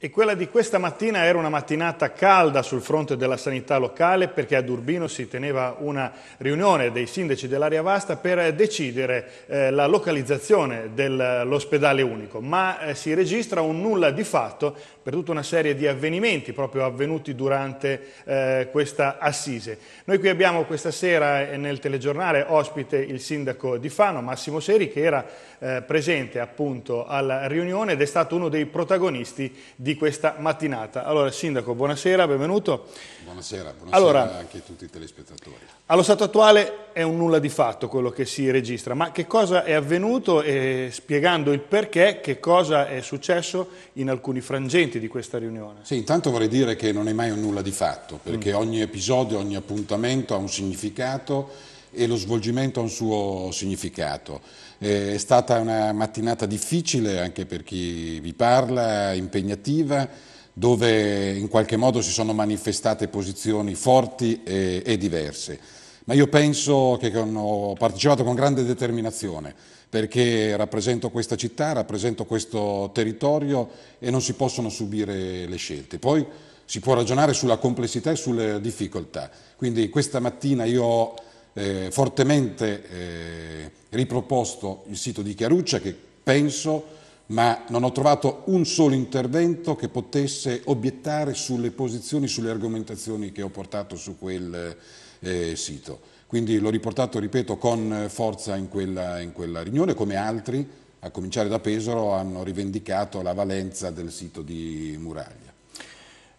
E quella di questa mattina era una mattinata calda sul fronte della sanità locale perché ad Urbino si teneva una riunione dei sindaci dell'area vasta per decidere eh, la localizzazione dell'ospedale unico, ma eh, si registra un nulla di fatto per tutta una serie di avvenimenti proprio avvenuti durante eh, questa assise. Noi qui abbiamo questa sera eh, nel telegiornale ospite il sindaco di Fano, Massimo Seri, che era eh, presente appunto alla riunione ed è stato uno dei protagonisti di di questa mattinata. Allora, Sindaco, buonasera, benvenuto. Buonasera, buonasera allora, anche a tutti i telespettatori. Allo stato attuale è un nulla di fatto quello che si registra, ma che cosa è avvenuto e eh, spiegando il perché, che cosa è successo in alcuni frangenti di questa riunione? Sì, intanto vorrei dire che non è mai un nulla di fatto, perché mm. ogni episodio, ogni appuntamento ha un significato e lo svolgimento ha un suo significato. Eh, è stata una mattinata difficile anche per chi vi parla, impegnativa, dove in qualche modo si sono manifestate posizioni forti e, e diverse. Ma io penso che con, ho partecipato con grande determinazione perché rappresento questa città, rappresento questo territorio e non si possono subire le scelte. Poi si può ragionare sulla complessità e sulle difficoltà. Quindi questa mattina io ho eh, fortemente eh, riproposto il sito di Chiaruccia che penso, ma non ho trovato un solo intervento che potesse obiettare sulle posizioni, sulle argomentazioni che ho portato su quel eh, sito. Quindi l'ho riportato, ripeto, con forza in quella, in quella riunione, come altri, a cominciare da Pesaro, hanno rivendicato la valenza del sito di Muraglia.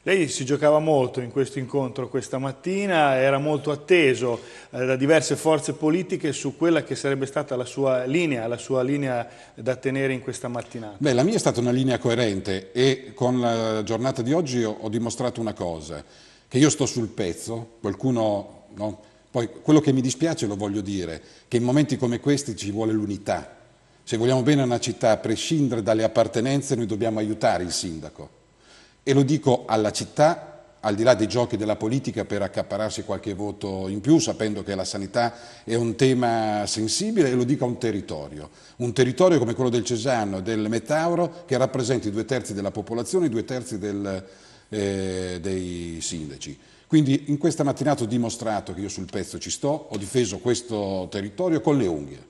Lei si giocava molto in questo incontro questa mattina, era molto atteso eh, da diverse forze politiche su quella che sarebbe stata la sua linea, la sua linea da tenere in questa mattinata. Beh, la mia è stata una linea coerente e con la giornata di oggi ho, ho dimostrato una cosa, che io sto sul pezzo, qualcuno... No? Poi quello che mi dispiace lo voglio dire, che in momenti come questi ci vuole l'unità. Se vogliamo bene a una città, a prescindere dalle appartenenze, noi dobbiamo aiutare il sindaco e lo dico alla città, al di là dei giochi della politica per accapararsi qualche voto in più, sapendo che la sanità è un tema sensibile, e lo dico a un territorio. Un territorio come quello del Cesano e del Metauro, che rappresenta i due terzi della popolazione e i due terzi del, eh, dei sindaci. Quindi in questa mattinata ho dimostrato che io sul pezzo ci sto, ho difeso questo territorio con le unghie.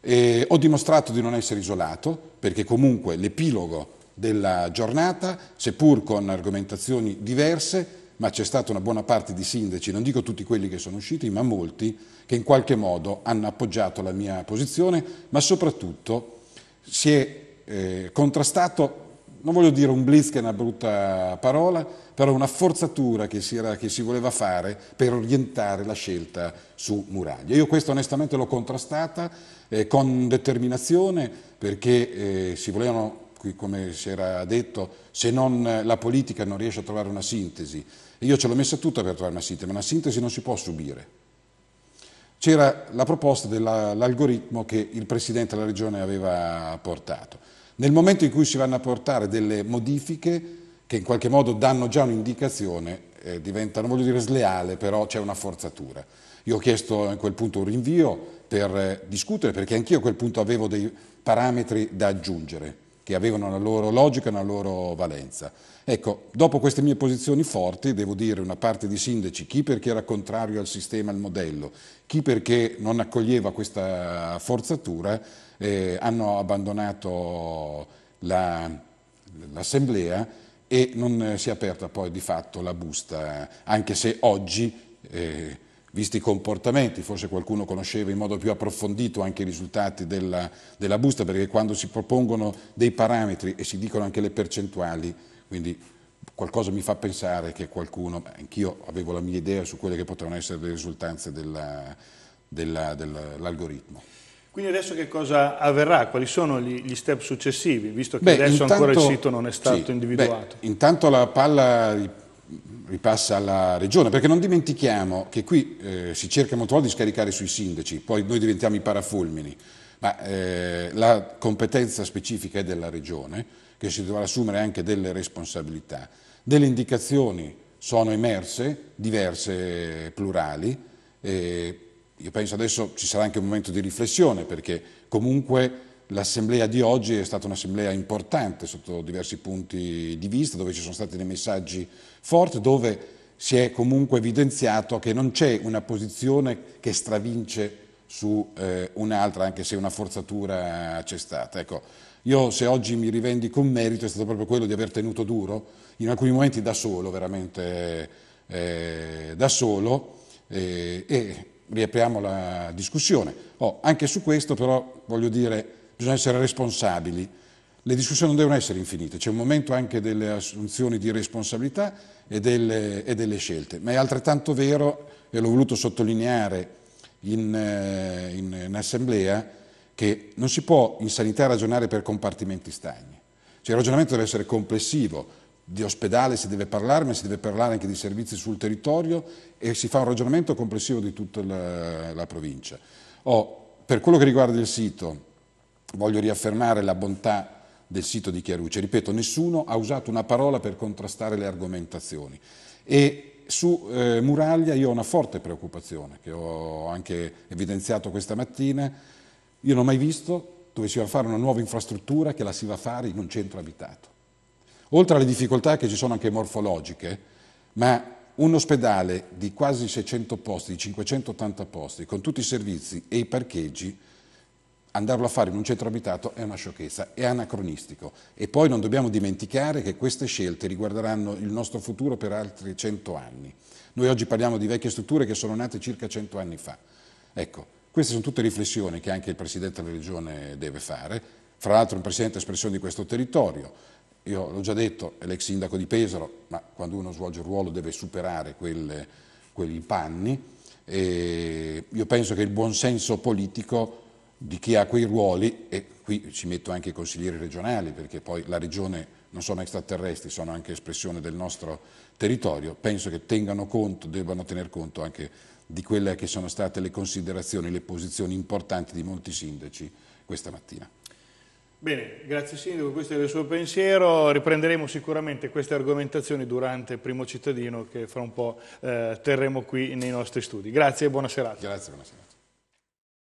E ho dimostrato di non essere isolato, perché comunque l'epilogo della giornata, seppur con argomentazioni diverse, ma c'è stata una buona parte di sindaci, non dico tutti quelli che sono usciti, ma molti, che in qualche modo hanno appoggiato la mia posizione, ma soprattutto si è eh, contrastato, non voglio dire un blitz che è una brutta parola, però una forzatura che si, era, che si voleva fare per orientare la scelta su Muraglia. Io questo onestamente l'ho contrastata eh, con determinazione perché eh, si volevano qui come si era detto, se non eh, la politica non riesce a trovare una sintesi. io ce l'ho messa tutta per trovare una sintesi, ma una sintesi non si può subire. C'era la proposta dell'algoritmo che il Presidente della Regione aveva portato. Nel momento in cui si vanno a portare delle modifiche che in qualche modo danno già un'indicazione, eh, diventa, non voglio dire sleale, però c'è una forzatura. Io ho chiesto a quel punto un rinvio per eh, discutere, perché anch'io a quel punto avevo dei parametri da aggiungere che avevano la loro logica e la loro valenza. Ecco, dopo queste mie posizioni forti, devo dire una parte di sindaci, chi perché era contrario al sistema, al modello, chi perché non accoglieva questa forzatura, eh, hanno abbandonato l'assemblea e non si è aperta poi di fatto la busta, anche se oggi... Eh, visti i comportamenti, forse qualcuno conosceva in modo più approfondito anche i risultati della, della busta, perché quando si propongono dei parametri e si dicono anche le percentuali, quindi qualcosa mi fa pensare che qualcuno, anch'io avevo la mia idea su quelle che potevano essere le risultanze dell'algoritmo. quindi adesso che cosa avverrà? Quali sono gli, gli step successivi, visto che beh, adesso intanto, ancora il sito non è stato sì, individuato? Beh, intanto la palla ripassa alla regione, perché non dimentichiamo che qui eh, si cerca molto volte di scaricare sui sindaci, poi noi diventiamo i parafulmini, ma eh, la competenza specifica è della regione, che si dovrà assumere anche delle responsabilità. Delle indicazioni sono emerse, diverse, plurali, eh, io penso adesso ci sarà anche un momento di riflessione, perché comunque L'assemblea di oggi è stata un'assemblea importante sotto diversi punti di vista, dove ci sono stati dei messaggi forti, dove si è comunque evidenziato che non c'è una posizione che stravince su eh, un'altra, anche se una forzatura c'è stata. Ecco, io se oggi mi rivendico un merito è stato proprio quello di aver tenuto duro, in alcuni momenti da solo, veramente eh, da solo, eh, e riapriamo la discussione. Oh, anche su questo però voglio dire bisogna essere responsabili. Le discussioni non devono essere infinite, c'è un momento anche delle assunzioni di responsabilità e delle, e delle scelte, ma è altrettanto vero, e l'ho voluto sottolineare in, eh, in, in assemblea, che non si può in sanità ragionare per compartimenti stagni. Cioè, il ragionamento deve essere complessivo, di ospedale si deve parlare, ma si deve parlare anche di servizi sul territorio e si fa un ragionamento complessivo di tutta la, la provincia. Oh, per quello che riguarda il sito, voglio riaffermare la bontà del sito di Chiarucci. Ripeto, nessuno ha usato una parola per contrastare le argomentazioni. E su eh, Muraglia io ho una forte preoccupazione, che ho anche evidenziato questa mattina. Io non ho mai visto dove si va a fare una nuova infrastruttura che la si va a fare in un centro abitato. Oltre alle difficoltà che ci sono anche morfologiche, ma un ospedale di quasi 600 posti, di 580 posti, con tutti i servizi e i parcheggi, andarlo a fare in un centro abitato è una sciocchezza, è anacronistico. E poi non dobbiamo dimenticare che queste scelte riguarderanno il nostro futuro per altri cento anni. Noi oggi parliamo di vecchie strutture che sono nate circa cento anni fa. Ecco, queste sono tutte riflessioni che anche il Presidente della Regione deve fare, fra l'altro un Presidente espressione di questo territorio. Io l'ho già detto, è l'ex sindaco di Pesaro, ma quando uno svolge un ruolo deve superare quelle, quegli panni. E io penso che il buonsenso politico di chi ha quei ruoli, e qui ci metto anche i consiglieri regionali, perché poi la regione non sono extraterrestri, sono anche espressione del nostro territorio, penso che tengano conto, debbano tener conto anche di quelle che sono state le considerazioni, le posizioni importanti di molti sindaci questa mattina. Bene, grazie Sindaco, questo è il suo pensiero, riprenderemo sicuramente queste argomentazioni durante il primo cittadino che fra un po' eh, terremo qui nei nostri studi. Grazie e buona serata. Grazie, buona serata.